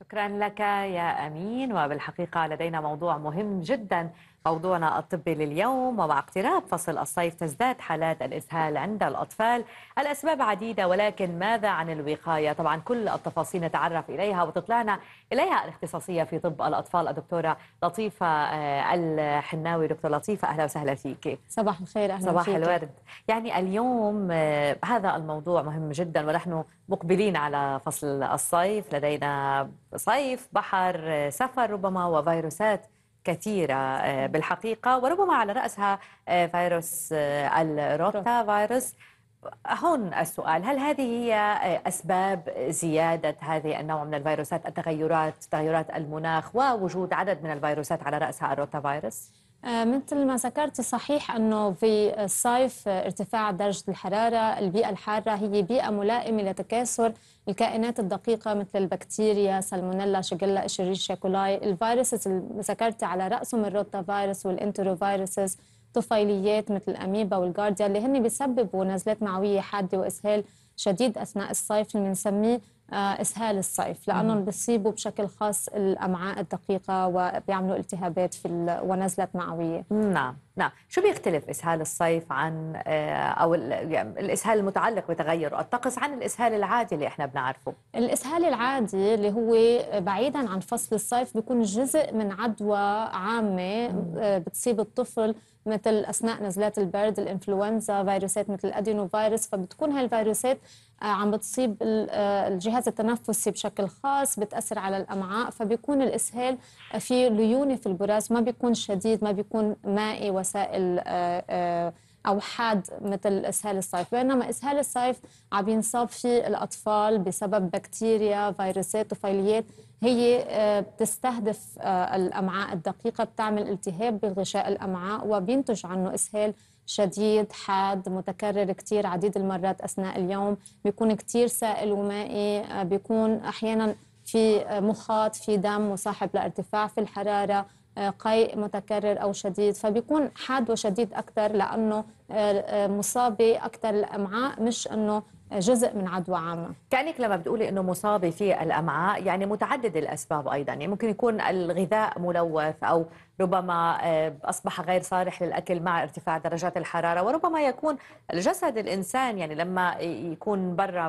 شكرا لك يا امين وبالحقيقه لدينا موضوع مهم جدا موضوعنا الطبي لليوم ومع اقتراب فصل الصيف تزداد حالات الإسهال عند الأطفال الأسباب عديدة ولكن ماذا عن الوقاية طبعا كل التفاصيل نتعرف إليها وتطلعنا إليها الاختصاصية في طب الأطفال الدكتورة لطيفة آه، الحناوي دكتور لطيفة أهلا وسهلا فيك صباح الخير أهلا صباح فيك. الورد يعني اليوم آه، هذا الموضوع مهم جدا ونحن مقبلين على فصل الصيف لدينا صيف بحر آه، سفر ربما وفيروسات كثيرة آه، بالحقيقة وربما على رأسها آه، فيروس آه، الروتا فيروس هون السؤال هل هذه هي أسباب زيادة هذه النوع من الفيروسات التغيرات تغيرات المناخ ووجود عدد من الفيروسات على رأسها الروتا فيروس؟ آه، مثل ما ذكرت صحيح أنه في الصيف آه، ارتفاع درجة الحرارة البيئة الحارة هي بيئة ملائمة لتكاثر الكائنات الدقيقة مثل البكتيريا سالمونيلا شيجيلا إشيريشيا كولاي الفيروسز اللي ذكرت على رأسهم الروتا فيروس والإنتروفيروسز طفيليات مثل الأميبا والجارديا اللي هن بيسببوا نزلات معوية حادة وإسهال شديد أثناء الصيف اللي بنسميه آه، اسهال الصيف لانهم نعم. بيصيبوا بشكل خاص الامعاء الدقيقه وبيعملوا التهابات في ونزلات معويه نعم نعم شو بيختلف إسهال الصيف عن آه، أو يعني الإسهال المتعلق بتغير الطقس عن الإسهال العادي اللي إحنا بنعرفه الإسهال العادي اللي هو بعيدا عن فصل الصيف بيكون جزء من عدوى عامة آه، بتصيب الطفل مثل اثناء نزلات البرد الانفلونزا فيروسات مثل الادينوفيروس فبتكون هاي الفيروسات آه، عم بتصيب الجهاز التنفسي بشكل خاص بتاثر على الامعاء فبيكون الاسهال في ليونه في البراز ما بيكون شديد ما بيكون مائي و مسائل آه، آه، او حاد مثل اسهال الصيف بينما اسهال الصيف عم ينصاب فيه الاطفال بسبب بكتيريا فيروسات طفيليات هي آه، بتستهدف الامعاء الدقيقه بتعمل التهاب بغشاء الامعاء وبينتج عنه اسهال شديد حاد متكرر كثير عديد المرات اثناء اليوم بيكون كثير سائل ومائي بيكون احيانا في مخاط في دم مصاحب لارتفاع في الحراره قيء متكرر أو شديد فبيكون حاد وشديد أكثر لأنه آه، آه، مصابة أكثر الأمعاء مش أنه جزء من عدوى عامة كأنك لما بتقولي أنه مصابة في الأمعاء يعني متعدد الأسباب أيضا يعني ممكن يكون الغذاء ملوث أو ربما آه، أصبح غير صالح للأكل مع ارتفاع درجات الحرارة وربما يكون الجسد الإنسان يعني لما يكون برا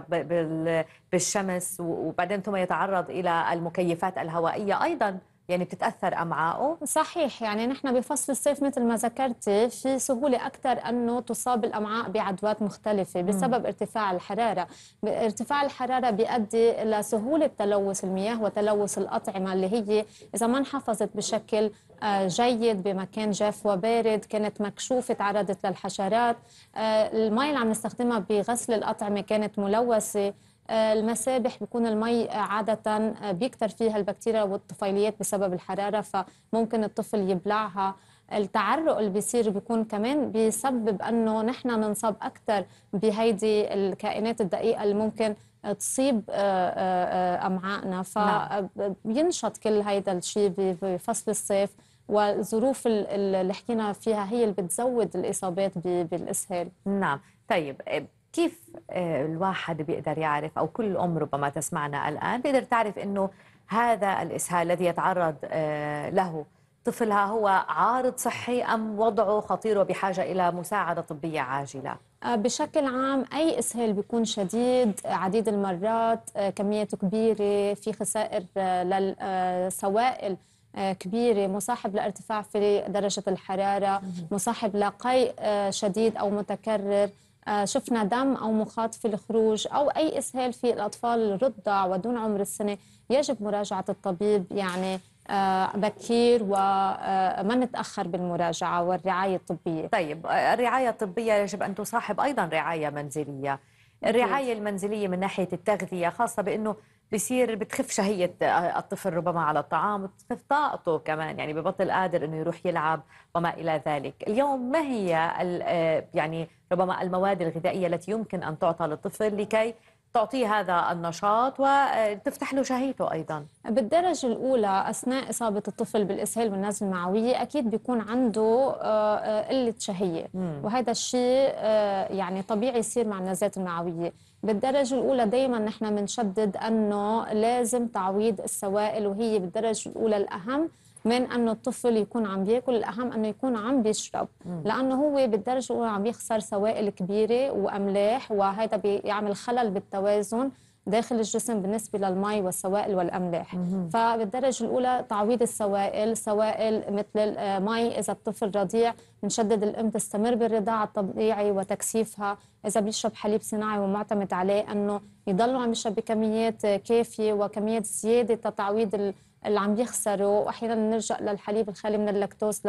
بالشمس وبعدين ثم يتعرض إلى المكيفات الهوائية أيضا يعني بتتاثر امعائه صحيح يعني نحن بفصل الصيف مثل ما ذكرتي في سهوله اكثر انه تصاب الامعاء بعدوات مختلفه بسبب م. ارتفاع الحراره ارتفاع الحراره بيؤدي الى سهوله تلوث المياه وتلوث الاطعمه اللي هي اذا ما انحفظت بشكل آه، جيد بمكان جاف وبارد كانت مكشوفه تعرضت للحشرات آه، المي اللي عم نستخدمها بغسل الاطعمه كانت ملوثه آه، المسابح بيكون المي عادة آه، بيكتر فيها البكتيريا والطفيليات بسبب الحرارة فممكن الطفل يبلعها التعرق اللي بيصير بيكون كمان بيسبب انه نحن ننصاب اكثر بهيدي الكائنات الدقيقه اللي ممكن تصيب آه، امعائنا فبينشط نعم. كل هيدا الشيء بفصل الصيف والظروف اللي حكينا فيها هي اللي بتزود الاصابات بالاسهال نعم طيب كيف آه، الواحد بيقدر يعرف او كل ام ربما تسمعنا الان بيقدر تعرف انه هذا الاسهال الذي يتعرض آه، له طفلها هو عارض صحي ام وضعه خطير وبحاجه الى مساعده طبيه عاجله؟ آه، بشكل عام اي اسهال بيكون شديد عديد المرات كميات كبيره في خسائر للسوائل كبيرة مصاحب لارتفاع في درجة الحرارة مصاحب لقيء شديد أو متكرر آه، شفنا دم أو مخاط في الخروج أو أي إسهال في الأطفال الرضع ودون عمر السنة يجب مراجعة الطبيب يعني آه، بكير وما آه، نتاخر بالمراجعه والرعايه الطبيه. طيب الرعايه الطبيه يجب ان تصاحب ايضا رعايه منزليه. الرعايه المنزليه من ناحيه التغذيه خاصه بانه بصير بتخف شهية الطفل ربما على الطعام وتخف طاقته كمان يعني ببطل قادر أنه يروح يلعب وما إلى ذلك اليوم ما هي آه، يعني ربما المواد الغذائية التي يمكن أن تعطى للطفل لكي تعطيه هذا النشاط وتفتح له شهيته ايضا بالدرجه الاولى اثناء اصابه الطفل بالاسهال والنزل المعويه اكيد بيكون عنده آه، آه، قله شهيه وهذا الشيء يعني طبيعي يصير مع النزلات المعويه بالدرجة الأولى دايما نحن بنشدد أنه لازم تعويض السوائل وهي بالدرجة الأولى الأهم من انه الطفل يكون عم بياكل الاهم انه يكون عم بيشرب لانه هو بالدرجه الاولى عم يخسر سوائل كبيره واملاح وهذا بيعمل خلل بالتوازن داخل الجسم بالنسبه للمي والسوائل والاملاح فبالدرجه الاولى تعويض السوائل سوائل مثل المي آه، اذا الطفل رضيع بنشدد الام تستمر بالرضاعه الطبيعي وتكثيفها اذا بيشرب حليب صناعي ومعتمد عليه انه يضلوا عم يشرب بكميات كافيه وكميات زياده تتعويض اللي عم يخسره واحيانا نرجع للحليب الخالي من اللاكتوز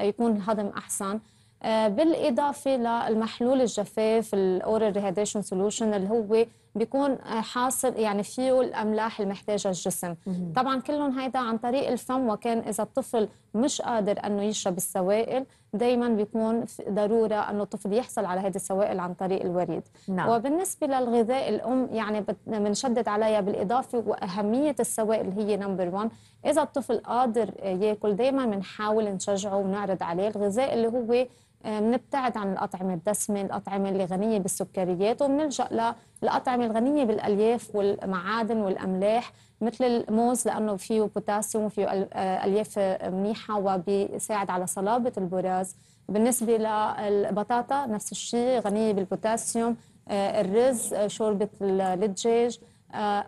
ليكون الهضم احسن آه، بالاضافه للمحلول الجفاف الاورال ريهيدريشن سولوشن اللي هو بيكون آه، حاصل يعني فيه الاملاح المحتاجه الجسم طبعا كلهم هيدا عن طريق الفم وكان اذا الطفل مش قادر انه يشرب السوائل دائما بيكون ضروره انه الطفل يحصل على هذه السوائل عن طريق الوريد نعم. وبالنسبه للغذاء الام يعني بنشدد عليها بالاضافه واهميه السوائل هي نمبر 1 اذا الطفل قادر آه، ياكل دائما بنحاول نشجعه ونعرض عليه الغذاء اللي هو بنبتعد آه، عن الأطعمة الدسمة الأطعمة اللي غنية بالسكريات وبنلجأ للأطعمة الغنية بالألياف والمعادن والأملاح مثل الموز لأنه فيه بوتاسيوم وفيه آه، ألياف منيحة وبيساعد على صلابة البراز بالنسبة للبطاطا نفس الشيء غنية بالبوتاسيوم آه، الرز شوربة الدجاج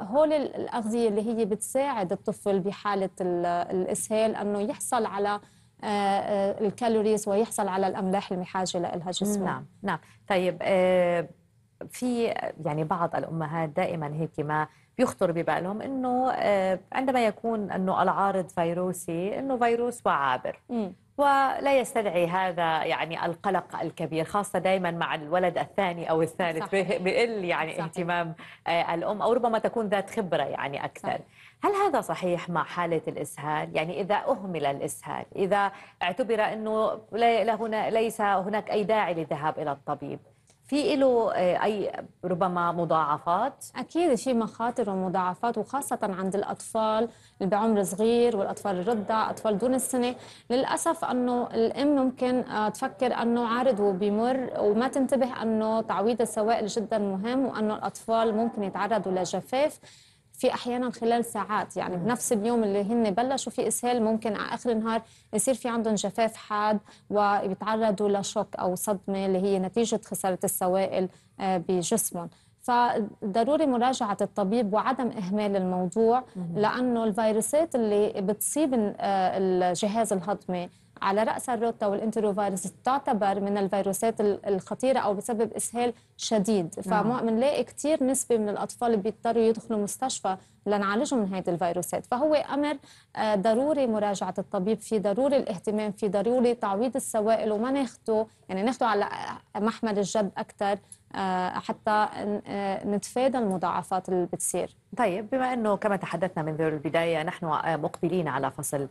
هول الأغذية اللي هي بتساعد الطفل بحالة الإسهال أنه يحصل على آه، آه، الكالوريز ويحصل على الاملاح المحاجه لها جسمه نعم نعم طيب آه، في يعني بعض الامهات دائما هيك ما بيخطر ببالهم انه عندما يكون انه العارض فيروسي انه فيروس وعابر م. ولا يستدعي هذا يعني القلق الكبير خاصة دائما مع الولد الثاني أو الثالث بقل يعني صحيح. اهتمام الأم أو ربما تكون ذات خبرة يعني أكثر صحيح. هل هذا صحيح مع حالة الإسهال؟ يعني إذا أهمل الإسهال إذا اعتبر أنه ليس هناك أي داعي للذهاب إلى الطبيب في له آه، اي ربما مضاعفات؟ اكيد في مخاطر ومضاعفات وخاصه عند الاطفال اللي بعمر صغير والاطفال الرضع، اطفال دون السنه، للاسف انه الام ممكن آه، تفكر انه عارض وبيمر وما تنتبه انه تعويض السوائل جدا مهم وانه الاطفال ممكن يتعرضوا لجفاف في احيانا خلال ساعات يعني بنفس اليوم اللي هن بلشوا في اسهال ممكن على اخر النهار يصير في عندهم جفاف حاد وبيتعرضوا لشوك او صدمه اللي هي نتيجه خساره السوائل آه، بجسمهم فضروري مراجعة الطبيب وعدم إهمال الموضوع لأنه الفيروسات اللي بتصيب الجهاز الهضمي على رأس الروتا والانتروفيروس تعتبر من الفيروسات الخطيرة أو بسبب إسهال شديد نعم. فمنلاقي كثير نسبة من الأطفال بيضطروا يدخلوا مستشفى لنعالجهم من هذه الفيروسات فهو أمر آه، ضروري مراجعة الطبيب فيه ضروري الاهتمام فيه ضروري تعويض السوائل وما ناخده يعني ناخده على محمل الجد أكثر آه، حتى آه، نتفادى المضاعفات اللي بتصير طيب بما انه كما تحدثنا منذ البدايه نحن آه، مقبلين على فصل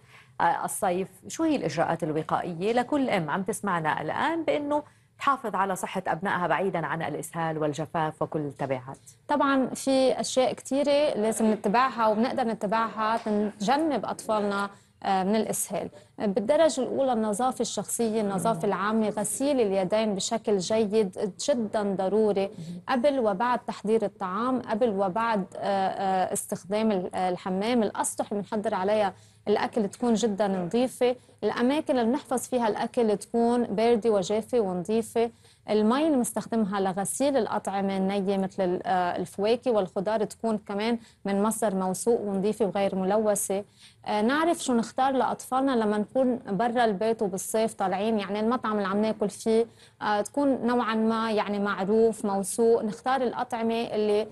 الصيف شو هي الاجراءات الوقائيه لكل ام عم تسمعنا الان بانه تحافظ على صحة أبنائها بعيدا عن الإسهال والجفاف وكل التبعات طبعا في أشياء كثيرة لازم نتبعها وبنقدر نتبعها تنجنب أطفالنا آه، من الإسهال بالدرجة الأولى النظافة الشخصية النظافة العامة غسيل اليدين بشكل جيد جدا ضروري قبل وبعد تحضير الطعام قبل وبعد آه، آه، استخدام الحمام الأسطح اللي بنحضر عليها الاكل تكون جدا نظيفه الاماكن اللي بنحفظ فيها الاكل تكون بارده وجافه ونظيفه المي اللي بنستخدمها لغسيل الأطعمة النية مثل آه، الفواكه والخضار تكون كمان من مصدر موثوق ونظيفة وغير ملوثة آه، نعرف شو نختار لأطفالنا لما نكون برا البيت وبالصيف طالعين يعني المطعم اللي عم ناكل فيه آه، تكون نوعا ما يعني معروف موثوق نختار الأطعمة اللي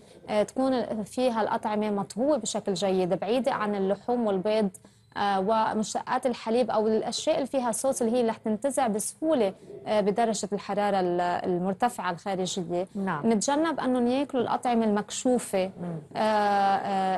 تكون فيها الأطعمة مطهوة بشكل جيد بعيدة عن اللحوم والبيض آه، ومشتقات الحليب او الاشياء اللي فيها صوص اللي هي رح تنتزع بسهوله آه، بدرجه الحراره المرتفعه الخارجيه نعم. نتجنب انهم ياكلوا الاطعمه المكشوفه آه،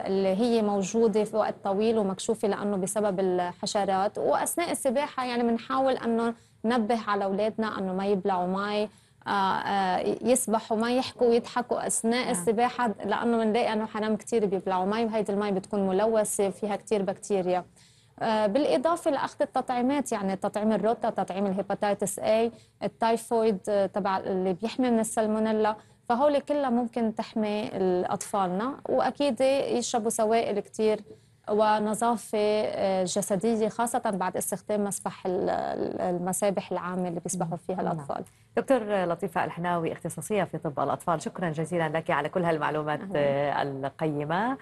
اللي هي موجوده في وقت طويل ومكشوفه لانه بسبب الحشرات واثناء السباحه يعني بنحاول انه ننبه على اولادنا انه ما يبلعوا مي آه، آه، يسبحوا ما يحكوا ويضحكوا اثناء نعم. السباحه لانه بنلاقي انه حرام كثير بيبلعوا مي وهيدي المي بتكون ملوثه فيها كثير بكتيريا آه، بالاضافه لاخذ التطعيمات يعني تطعيم الروتا تطعيم الهيباتيتس اي التايفويد تبع اللي بيحمي من السلمونيلا فهول كلها ممكن تحمي اطفالنا واكيد يشربوا سوائل كثير ونظافة جسدية خاصة بعد استخدام مسبح المسابح العامة اللي بيسبحوا نعم. فيها الأطفال دكتور لطيفة الحناوي اختصاصية في طب الأطفال شكرا جزيلا لك على كل هالمعلومات آه، القيمة